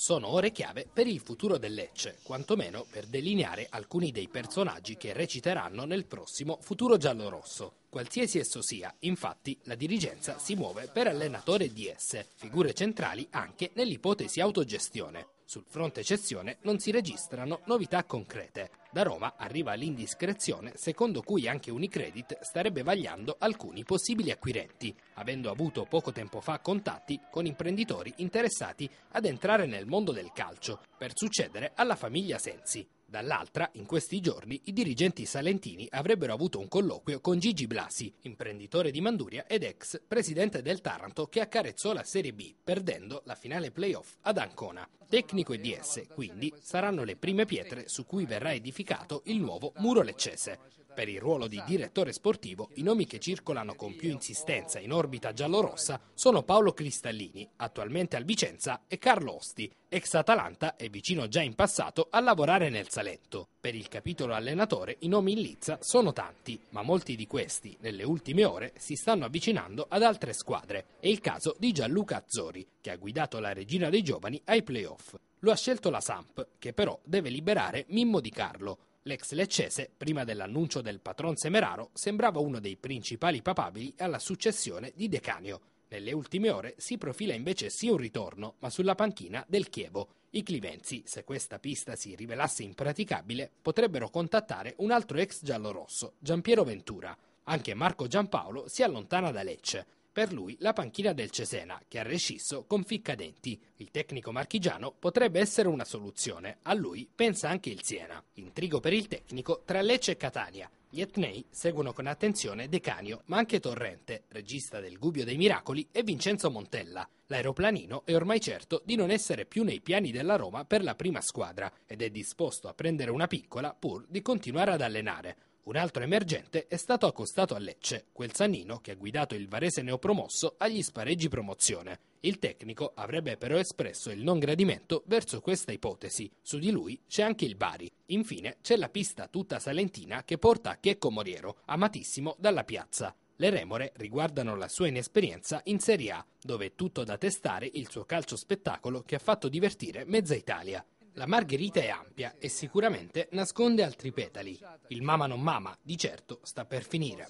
Sono ore chiave per il futuro del Lecce, quantomeno per delineare alcuni dei personaggi che reciteranno nel prossimo futuro giallorosso. Qualsiasi esso sia, infatti, la dirigenza si muove per allenatore DS, figure centrali anche nell'ipotesi autogestione. Sul fronte cessione non si registrano novità concrete. Da Roma arriva l'indiscrezione secondo cui anche Unicredit starebbe vagliando alcuni possibili acquirenti, avendo avuto poco tempo fa contatti con imprenditori interessati ad entrare nel mondo del calcio per succedere alla famiglia Sensi. Dall'altra, in questi giorni, i dirigenti salentini avrebbero avuto un colloquio con Gigi Blasi, imprenditore di Manduria ed ex presidente del Taranto che accarezzò la Serie B, perdendo la finale playoff ad Ancona tecnico e di quindi, saranno le prime pietre su cui verrà edificato il nuovo muro leccese. Per il ruolo di direttore sportivo, i nomi che circolano con più insistenza in orbita giallorossa sono Paolo Cristallini, attualmente al Vicenza, e Carlo Osti, ex Atalanta e vicino già in passato a lavorare nel Salento. Per il capitolo allenatore i nomi in lizza sono tanti, ma molti di questi, nelle ultime ore, si stanno avvicinando ad altre squadre. È il caso di Gianluca Azzori, che ha guidato la regina dei giovani ai playoff. Lo ha scelto la Samp, che però deve liberare Mimmo Di Carlo. L'ex leccese, prima dell'annuncio del patron Semeraro, sembrava uno dei principali papabili alla successione di Decanio. Nelle ultime ore si profila invece sì un ritorno, ma sulla panchina del Chievo. I clivenzi, se questa pista si rivelasse impraticabile, potrebbero contattare un altro ex giallorosso, Giampiero Ventura. Anche Marco Giampaolo si allontana da Lecce. Per lui la panchina del Cesena, che ha rescisso con Ficcadenti. Il tecnico marchigiano potrebbe essere una soluzione, a lui pensa anche il Siena. Intrigo per il tecnico tra Lecce e Catania, gli Etnei seguono con attenzione Decanio, ma anche Torrente, regista del Gubbio dei Miracoli, e Vincenzo Montella. L'aeroplanino è ormai certo di non essere più nei piani della Roma per la prima squadra ed è disposto a prendere una piccola pur di continuare ad allenare. Un altro emergente è stato accostato a Lecce, quel Sannino che ha guidato il Varese neopromosso agli spareggi promozione. Il tecnico avrebbe però espresso il non gradimento verso questa ipotesi. Su di lui c'è anche il Bari. Infine c'è la pista tutta salentina che porta a Checco Moriero, amatissimo dalla piazza. Le remore riguardano la sua inesperienza in Serie A, dove è tutto da testare il suo calcio spettacolo che ha fatto divertire mezza Italia. La margherita è ampia e sicuramente nasconde altri petali. Il mama non mama, di certo, sta per finire.